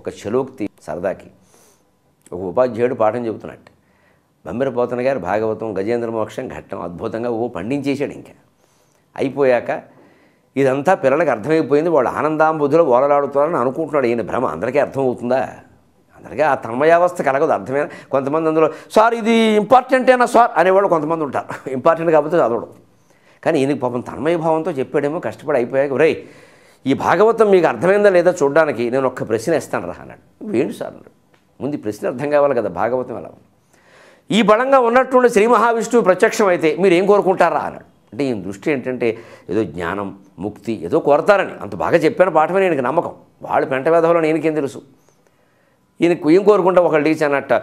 ఒక చలోక్తి సరదాకి ఒక ఉపాధ్యాయుడు పాఠం చెబుతున్నట్టు బమ్మెరపోతన గారు భాగవతం గజేంద్ర మోక్షం ఘట్టం అద్భుతంగా ఓ పండించేశాడు ఇంకా అయిపోయాక ఇదంతా పిల్లలకు అర్థమైపోయింది వాళ్ళు ఆనందాంబుధులు ఓలలాడుతున్నారని అనుకుంటున్నాడు ఈయన భ్రమ అందరికీ అర్థమవుతుందా అందరికీ ఆ తన్మయావస్థ కలగదు అర్థమైన కొంతమంది అందులో సార్ ఇది ఇంపార్టెంటేనా సార్ అనేవాళ్ళు కొంతమంది ఉంటారు ఇంపార్టెంట్ కాకపోతే చదవడం కానీ ఈయనకి పాపం తన్మయభావంతో చెప్పాడేమో కష్టపడి అయిపోయాక రే ఈ భాగవతం మీకు అర్థమైందా లేదా చూడడానికి నేను ఒక్క ప్రశ్న ఇస్తాను రా అన్నాడు వేణు సార్ ముందు ప్రశ్న అర్థం కావాలి కదా భాగవతం ఎలా ఉంది ఈ బలంగా ఉన్నట్టుండి శ్రీ మహావిష్ణువు ప్రత్యక్షమైతే మీరు ఏం కోరుకుంటారా అన్నాడు అంటే ఈయన దృష్టి ఏంటంటే ఏదో జ్ఞానం ముక్తి ఏదో కోరతారని అంత బాగా చెప్పాను పాఠమే నేను నమ్మకం వాళ్ళు పెంట వేధవలో నేనకేం తెలుసు ఈయనకు ఏం కోరుకుంటా ఒకళ్ళు టీచర్ అన్నట్టు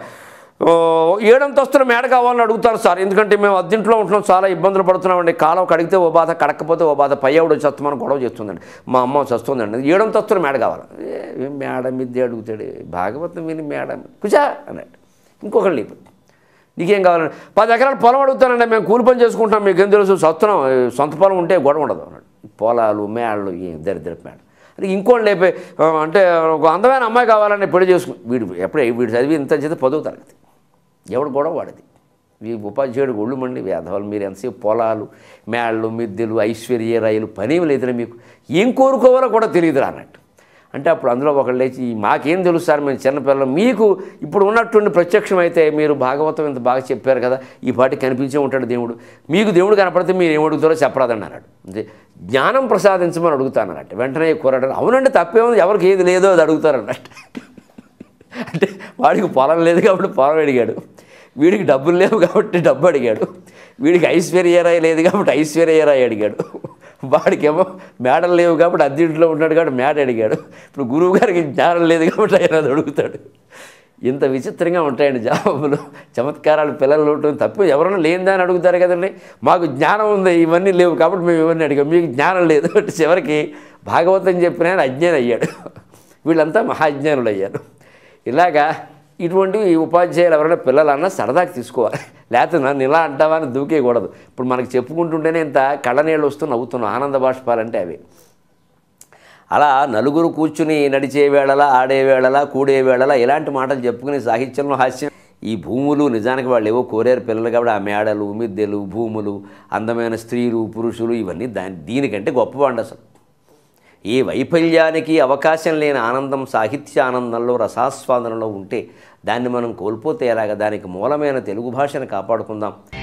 వస్తున్న మేడ కావాలని అడుగుతారు సార్ ఎందుకంటే మేము అద్దెంట్లో ఉంటున్నాం చాలా ఇబ్బందులు పడుతున్నామండి కాలం కడిగితే ఓ బాధ కడకపోతే ఓ బాధ పై ఆవిడ చస్తమని గొడవ చేస్తుందండి మా అమ్మ చస్తుందండి వస్తున్న మేడ కావాలి మేడ మిద్దే అడుగుతాడు భాగవతం విని మేడ కుజా అన్నాడు ఇంకొకళ్ళు లేదు నీకేం కావాలండి పది ఎకరాల పొలం అడుగుతానండి మేము కూలి పని చేసుకుంటాం మీకు ఏం తెలుసు సస్తున్నాం సొంత పొలం ఉంటే గొడవ ఉండదు అన్నాడు పొలాలు మేడలు ఏం దరిద్ర మేడ ఇంకోళ్ళు లేపే అంటే ఒక అందమైన అమ్మాయి కావాలని పెళ్లి చేసుకుని వీడు ఎప్పుడే వీడు చదివి ఇంత చేత పదో తరగతి ఎవడు కూడా వాడిది ఈ ఉపాధ్యాయుడు ఒళ్ళు మండి వేధవాలు మీరు ఎంతసేపు పొలాలు మేళ్ళు మిద్దెలు ఐశ్వర్య రైలు పనేమి లేదురా మీకు ఏం కోరుకోవాలో కూడా తెలియదురా అన్నట్టు అంటే అప్పుడు అందులో ఒకళ్ళు లేచి మాకేం తెలుసు సార్ మేము చిన్నపిల్లలు మీకు ఇప్పుడు ఉన్నట్టుండి అయితే మీరు భాగవతం ఇంత బాగా చెప్పారు కదా ఈ పాటి కనిపించే ఉంటాడు దేవుడు మీకు దేవుడు కనపడితే మీరు ఏమడుగుతారో చెప్పరాదండి అన్నాడు అంటే జ్ఞానం ప్రసాదించమని అడుగుతానన్నట్టు వెంటనే కోరాడు అవునండి తప్పేముంది ఎవరికి ఏది లేదో అది అడుగుతారన్నట్టు అంటే వాడికి పొలం లేదు కాబట్టి పొలం అడిగాడు వీడికి డబ్బులు లేవు కాబట్టి డబ్బు అడిగాడు వీడికి ఐశ్వర్యరాయ్ లేదు కాబట్టి ఐశ్వర్యరాయ్ అడిగాడు వాడికేమో మేడలు లేవు కాబట్టి ఇంట్లో ఉన్నాడు కాబట్టి మేడ అడిగాడు ఇప్పుడు గురువు గారికి జ్ఞానం లేదు కాబట్టి ఆయన అది అడుగుతాడు ఇంత విచిత్రంగా ఉంటాయండి జాబులు చమత్కారాలు పిల్లలు ఉంటుంది తప్పు ఎవరైనా లేదా అని అడుగుతారు కదండి మాకు జ్ఞానం ఉంది ఇవన్నీ లేవు కాబట్టి మేము ఇవన్నీ అడిగాం మీకు జ్ఞానం లేదు అంటే చివరికి భాగవతం చెప్పిన ఆయన అజ్ఞానం అయ్యాడు వీళ్ళంతా మహాజ్ఞానులు అయ్యారు ఇలాగా ఇటువంటి ఉపాధ్యాయులు ఎవరైనా పిల్లలన్నా సరదాకి తీసుకోవాలి లేకపోతే నన్ను ఇలా అంటావా అని దూకేయకూడదు ఇప్పుడు మనకు చెప్పుకుంటుంటేనే ఇంత కళ్ళనీళ్ళు వస్తూ నవ్వుతున్నాం ఆనంద బాష్పాలంటే అవి అలా నలుగురు కూర్చుని నడిచే వేళలా ఆడే వేళలా కూడే వేళలా ఇలాంటి మాటలు చెప్పుకుని సాహిత్యంలో హాస్యం ఈ భూములు నిజానికి వాళ్ళు ఏవో కోరారు పిల్లలు కాబట్టి ఆ మేడలు మిద్దెలు భూములు అందమైన స్త్రీలు పురుషులు ఇవన్నీ దాని దీనికంటే గొప్పవాడు అసలు ఏ వైఫల్యానికి అవకాశం లేని ఆనందం సాహిత్య ఆనందంలో రసాస్వాదనలో ఉంటే దాన్ని మనం కోల్పోతే ఎలాగ దానికి మూలమైన తెలుగు భాషను కాపాడుకుందాం